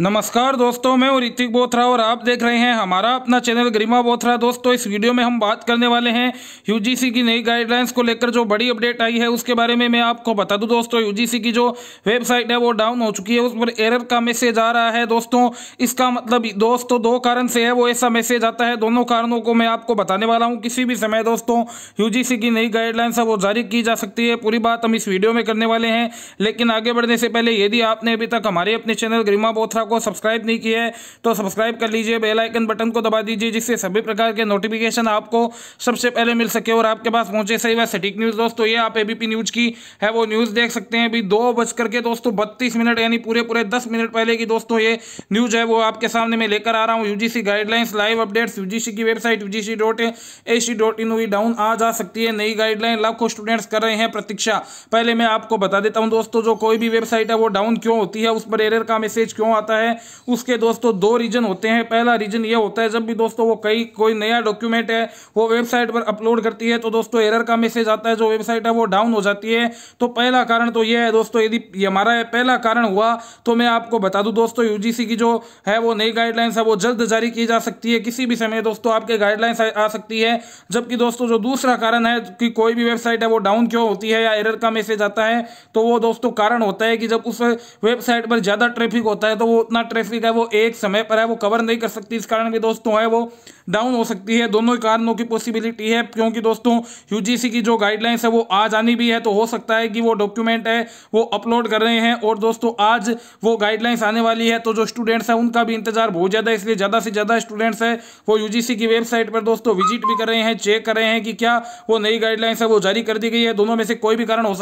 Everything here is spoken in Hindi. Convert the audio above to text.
नमस्कार दोस्तों मैं और ऋतिक बोथरा और आप देख रहे हैं हमारा अपना चैनल गरिमा बोथरा दोस्तों इस वीडियो में हम बात करने वाले हैं यूजीसी की नई गाइडलाइंस को लेकर जो बड़ी अपडेट आई है उसके बारे में मैं आपको बता दूं दोस्तों यूजीसी की जो वेबसाइट है वो डाउन हो चुकी है उस पर एरर का मैसेज आ रहा है दोस्तों इसका मतलब दोस्तों दो कारण से है वो ऐसा मैसेज आता है दोनों कारणों को मैं आपको बताने वाला हूँ किसी भी समय दोस्तों यू की नई गाइडलाइंस है वो जारी की जा सकती है पूरी बात हम इस वीडियो में करने वाले हैं लेकिन आगे बढ़ने से पहले यदि आपने अभी तक हमारे अपने चैनल गरिमा बोथरा को सब्सक्राइब नहीं किया है तो सब्सक्राइब कर लीजिए बेल आइकन बटन को दबा दीजिए जिससे सभी प्रकार के नोटिफिकेशन आपको सबसे पहले मिल सके और आपके पास पहुंचे सही वह सटीक न्यूज़ दोस्तों ये आप एबीपी न्यूज़ की है वो न्यूज़ देख सकते हैं अभी दो बज करके दोस्तों बत्तीस मिनट यानी पूरे पूरे दस मिनट पहले की दोस्तों ये न्यूज़ है वो आपके सामने मैं लेकर आ रहा हूँ UGC guidelines live updates UGC की website UGC dot A C dot in हुई डाउन आ जा सकती है नई गाइडलाइन लाखों स्टूडेंट्स कर रहे हैं प्रतीक्षा पहले मैं आपको बता देता हूँ दोस्तों जो कोई भी वेबसाइट है वो डाउन क्यों होती है उस पर एरर का मैसेज क्यों आता है होता है उसके दोस्तों दो रीजन होते हैं पहला रीजन ये होता है जब भी दोस्तों वो कई कोई नया डॉक्यूमेंट है वो वेबसाइट पर अपलोड करती है तो दोस्तों एरर का मैसेज आता है जो वेबसाइट है वो डाउन हो जाती है तो पहला कारण तो ये है दोस्तों यदि हमारा पहला कारण हुआ तो मैं आपको बता दूँ दोस्तों यू की जो है वो नई गाइडलाइंस है वो जल्द जारी की जा सकती है किसी भी समय दोस्तों आपके गाइडलाइंस आ सकती है जबकि दोस्तों जो दूसरा कारण है कि कोई भी वेबसाइट है वो डाउन क्यों होती है या एरर का मैसेज आता है तो वो दोस्तों कारण होता है कि जब उस वेबसाइट पर ज़्यादा ट्रैफिक होता है तो वो उतना ट्रैफिक है वो एक समय पर है वो कवर नहीं कर सकती इस कारण भी दोस्तों है वो डाउन हो सकती है दोनों ही कारणों की पॉसिबिलिटी है क्योंकि दोस्तों यूजीसी की जो गाइडलाइंस है वो आज आनी भी है तो हो सकता है कि वो डॉक्यूमेंट है वो अपलोड कर रहे हैं और दोस्तों आज वो गाइडलाइंस आने वाली है तो जो स्टूडेंट्स हैं उनका भी इंतजार बहुत ज़्यादा इसलिए ज़्यादा से ज़्यादा स्टूडेंट्स है वो यू की वेबसाइट पर दोस्तों विजिट भी कर रहे हैं चेक कर रहे हैं कि क्या वो नई गाइडलाइंस है वो जारी कर दी गई है दोनों में से कोई भी कारण हो